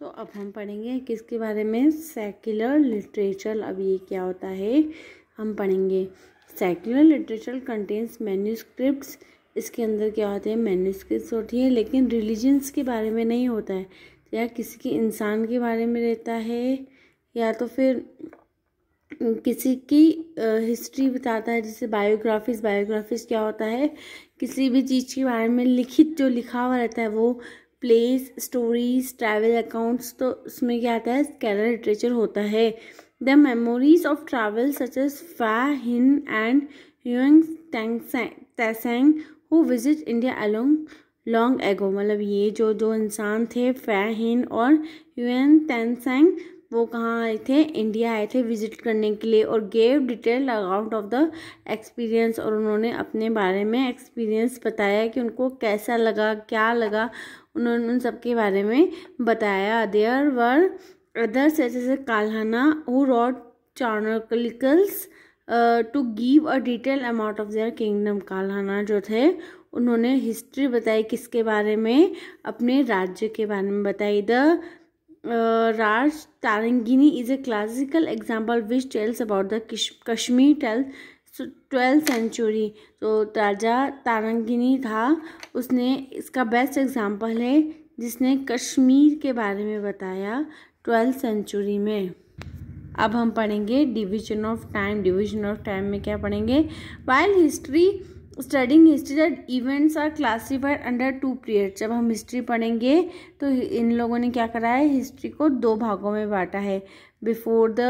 तो अब हम पढ़ेंगे किसके बारे में सेक्युलर लिटरेचर अब ये क्या होता है हम पढ़ेंगे सेक्युलर लिटरेचर कंटेंस मैन्यूस्क्रिप्ट इसके अंदर क्या होते हैं मैन्यूस्क्रिप्ट होती है लेकिन रिलीजन्स के बारे में नहीं होता है तो या किसी के इंसान के बारे में रहता है या तो फिर किसी की हिस्ट्री बताता है जैसे बायोग्राफीज बायोग्राफीज क्या होता है किसी भी चीज़ के बारे में लिखित जो लिखा हुआ रहता है वो प्लेस स्टोरीज ट्रैवल अकाउंट्स तो उसमें क्या आता है केरला लिटरेचर होता है the memories of travel such as Fa Hien and Hiuen Tsang who visit India along long ago मतलब ये जो जो इंसान थे फैन हिन और यूएन तैनसेंग वो कहाँ आए थे इंडिया आए थे विजिट करने के लिए और gave detail account of the experience और उन्होंने अपने बारे में एक्सपीरियंस बताया कि उनको कैसा लगा क्या लगा उन्होंने उन सब के बारे में बताया there were others as Kalhana who wrote chronicles to give a detail amount of their kingdom Kalhana जो थे उन्होंने हिस्ट्री बताई किसके बारे में अपने राज्य के बारे में बताई the Rajatarangini is a classical example which tells about the Kashmir tells twelfth century तो राजा तारंगिनी था उसने इसका बेस्ट एग्ज़ाम्पल है जिसने कश्मीर के बारे में बताया ट्वेल्थ सेंचुरी में अब हम पढ़ेंगे division of time division of time में क्या पढ़ेंगे while history studying history that events are classified under two period जब हम हिस्ट्री पढ़ेंगे तो इन लोगों ने क्या करा है हिस्ट्री को दो भागों में बांटा है before the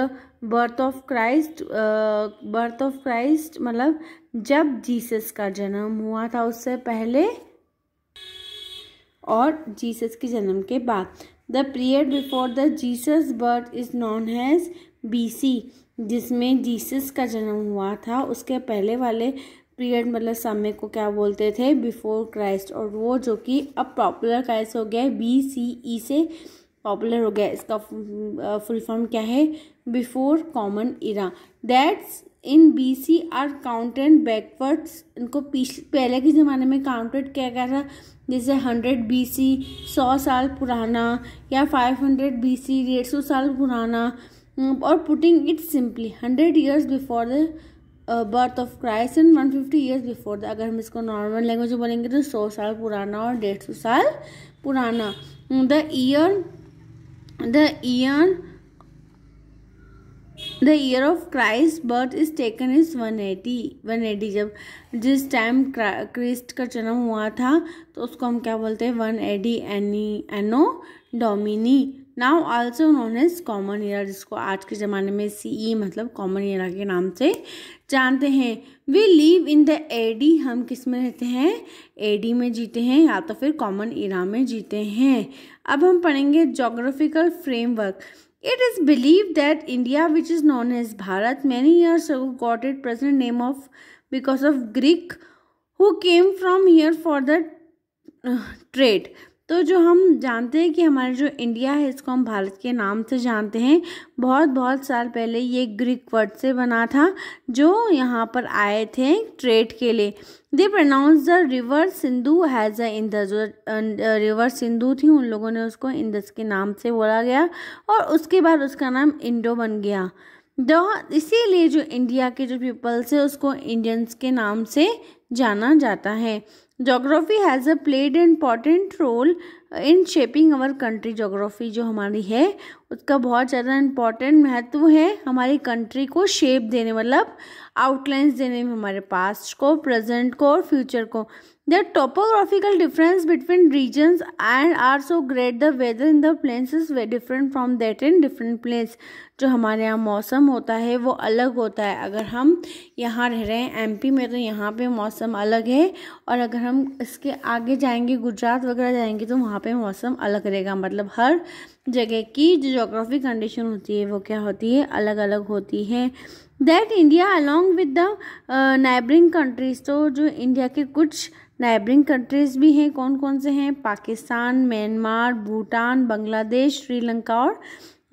birth of Christ birth of Christ मतलब जब जीसस का जन्म हुआ था उससे पहले और जीसस के जन्म के बाद the period before the Jesus birth is known as C जिसमें जीसस का जन्म हुआ था उसके पहले वाले पीरियड मतलब समय को क्या बोलते थे बिफोर क्राइस्ट और वो जो कि अब पॉपुलर क्राइस्ट हो गया है बी सी ई से पॉपुलर हो गया इसका फुल फॉर्म क्या है before common era that's in B C are counted backwards इनको पहले के ज़माने में काउंटेड किया गया था जैसे हंड्रेड बी सी सौ साल पुराना या फाइव हंड्रेड बी सी डेढ़ सौ साल पुराना और putting it simply hundred years before the birth of Christ and one fifty years before the अगर हम इसको नॉर्मल लैंग्वेज में बोलेंगे तो सौ साल पुराना और डेढ़ सौ साल पुराना the year the year the year of Christ birth is taken is one AD one AD जब जिस टाइम क्रिस्ट का जन्म हुआ था तो उसको हम क्या बोलते हैं one AD anno anno Domini now also known as common year जिसको आज के ज़माने में सी ई e मतलब कॉमन ईयरा के नाम से जानते हैं we live in the AD हम किस में रहते हैं ए डी में जीते हैं या तो फिर कॉमन ईरा में जीते हैं अब हम पढ़ेंगे geographical framework it is believe that India which is known as Bharat many years got it present name of because of Greek who came from year for the trade तो जो हम जानते हैं कि हमारे जो इंडिया है इसको हम भारत के नाम से जानते हैं बहुत बहुत साल पहले ये ग्रीक वर्ड से बना था जो यहाँ पर आए थे ट्रेड के लिए they pronounce the river Sindhu as a Indus river Sindhu थी उन लोगों ने उसको इंदस के नाम से बोला गया और उसके बाद उसका नाम इंडो बन गया द इसीलिए जो इंडिया के जो पीपल्स है उसको इंडियंस के नाम से जाना जाता है geography as a played important role in shaping our country geography जो हमारी है उसका बहुत ज़्यादा इम्पॉर्टेंट महत्व है हमारी कंट्री को शेप देने मतलब आउटलाइंस देने में हमारे पास्ट को प्रेजेंट को और फ्यूचर को the topographical difference between regions and are so great the weather in the plains is way different from that in different place जो हमारे यहाँ मौसम होता है वो अलग होता है अगर हम यहाँ रह रहे हैं एमपी में तो यहाँ पे मौसम अलग है और अगर हम इसके आगे जाएंगे गुजरात वगैरह जाएंगे तो वहाँ पे मौसम अलग रहेगा मतलब हर जगह की जो जोग्राफी कंडीशन होती है वो क्या होती है अलग अलग होती है that India along with the neighbouring countries तो जो इंडिया के कुछ नाइबरिंग कंट्रीज़ भी हैं कौन कौन से हैं पाकिस्तान म्यांमार भूटान बांग्लादेश श्रीलंका और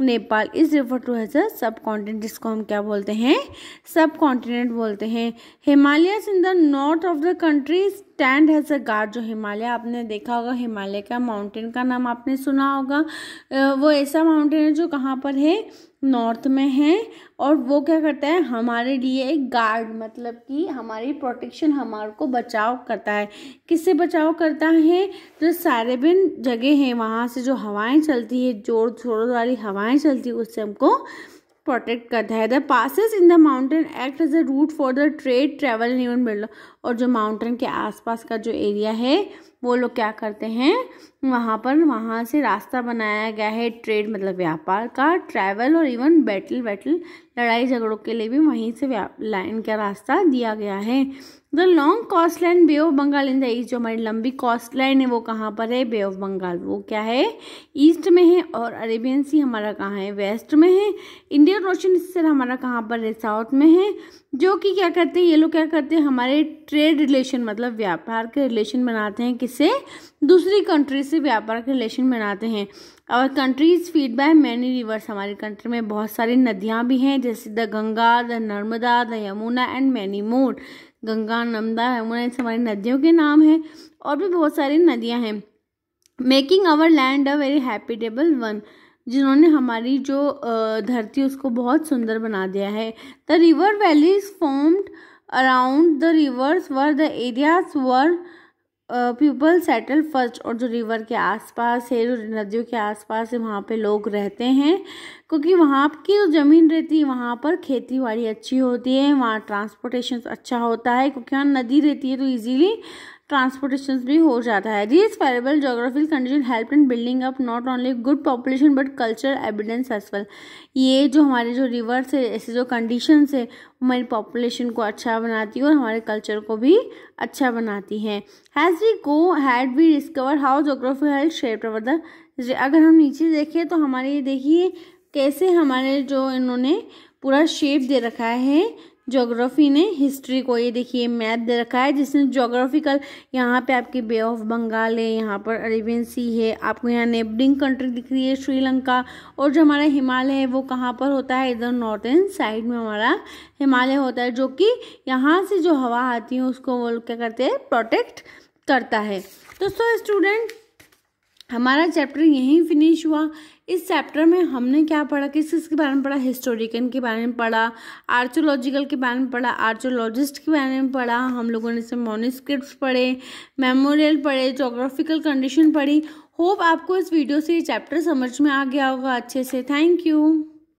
Nepal is refer to as a subcontinent जिसको हम क्या बोलते हैं सब कॉन्टिनेंट बोलते हैं Himalayas in the north of the country stand as a guard जो हिमालय आपने देखा होगा हिमालय का माउंटेन का नाम आपने सुना होगा वो ऐसा माउंटेन है जो कहाँ पर है नॉर्थ में है और वो क्या करता है हमारे लिए एक गार्ड मतलब कि हमारी प्रोटेक्शन हमारे को बचाव करता है किससे बचाव करता है जो सारेबिन जगह है वहाँ से जो हवाएं चलती है जोर शोर वाली हवाएं चलती है उससे हमको प्रोटेक्ट करता है the passes in the mountain act as a route for the trade travel and even builder और जो माउंटेन के आसपास का जो एरिया है वो लोग क्या करते हैं वहाँ पर वहाँ से रास्ता बनाया गया है ट्रेड मतलब व्यापार का ट्रैवल और इवन बैटल बैटल लड़ाई झगड़ों के लिए भी वहीं से लाइन का रास्ता दिया गया है the long coastline Bay of Bengal in the east जो हमारी लंबी कॉस्ट लाइन है वो कहाँ पर है बे ऑफ बंगाल वो क्या है ईस्ट में है और अरेबियन सी हमारा कहाँ है वेस्ट में है इंडियन ओशन सर हमारा कहाँ पर है साउथ में है जो कि क्या करते हैं ये लोग क्या करते हैं हमारे ट्रेड रिलेशन मतलब व्यापार के रिलेशन बनाते हैं किस से दूसरी कंट्री से व्यापार के रिलेशन बनाते हैं और countries feed by many rivers हमारी कंट्री में बहुत सारी नदियाँ भी हैं जैसे the Ganga the Narmada the Yamuna and many more Ganga Narmada Yamuna इस हमारी नदियों के नाम हैं और भी बहुत सारी नदियाँ हैं making our land a very habitable one जिन्होंने हमारी जो धरती उसको बहुत सुंदर बना दिया है the river valleys formed around the rivers where the areas where people settle first और जो रिवर के आसपास है जो नदियों के आसपास है वहाँ पे लोग रहते हैं क्योंकि वहाँ की जो ज़मीन रहती है वहाँ पर खेती बाड़ी अच्छी होती है वहाँ ट्रांसपोर्टेशन अच्छा होता है क्योंकि वहाँ नदी रहती है तो इजीली ट्रांसपोर्टेशन भी हो जाता है this favourable geographical condition help in building up not only good population but culture evidence as well ये जो हमारे जो रिवर्स है ऐसे जो कंडीशन है हमारी पॉपुलेशन को अच्छा बनाती है और हमारे कल्चर को भी अच्छा बनाती है as we go ahead we discover how geography help shape our the अगर हम नीचे देखें तो हमारे ये देखिए कैसे हमारे जो इन्होंने पूरा शेप दे रखा है जोग्राफी ने हिस्ट्री को ये देखिए मैथ दे रखा है जिसने जोग्राफिकल यहाँ पे आपकी बे ऑफ बंगाल है यहाँ पर अरेबियन सी है आपको यहाँ नेबरिंग कंट्री दिख रही है श्रीलंका और जो हमारा हिमालय है वो कहाँ पर होता है इधर नॉर्थन साइड में हमारा हिमालय होता है जो कि यहाँ से जो हवा आती है उसको वो क्या करते हैं प्रोटेक्ट करता है दोस्तों स्टूडेंट हमारा चैप्टर यहीं फिनिश हुआ इस चैप्टर में हमने क्या पढ़ा किस चीज़ के बारे में पढ़ा हिस्टोरिकन के बारे में पढ़ा आर्चोलॉजिकल के बारे में पढ़ा आर्चोलॉजिस्ट के बारे में पढ़ा हम लोगों ने इसमें मोनिस्क्रिप्ट पढ़े मेमोरियल पढ़े जोग्राफिकल कंडीशन पढ़ी होप आपको इस वीडियो से ये चैप्टर समझ में आ गया होगा अच्छे से थैंक यू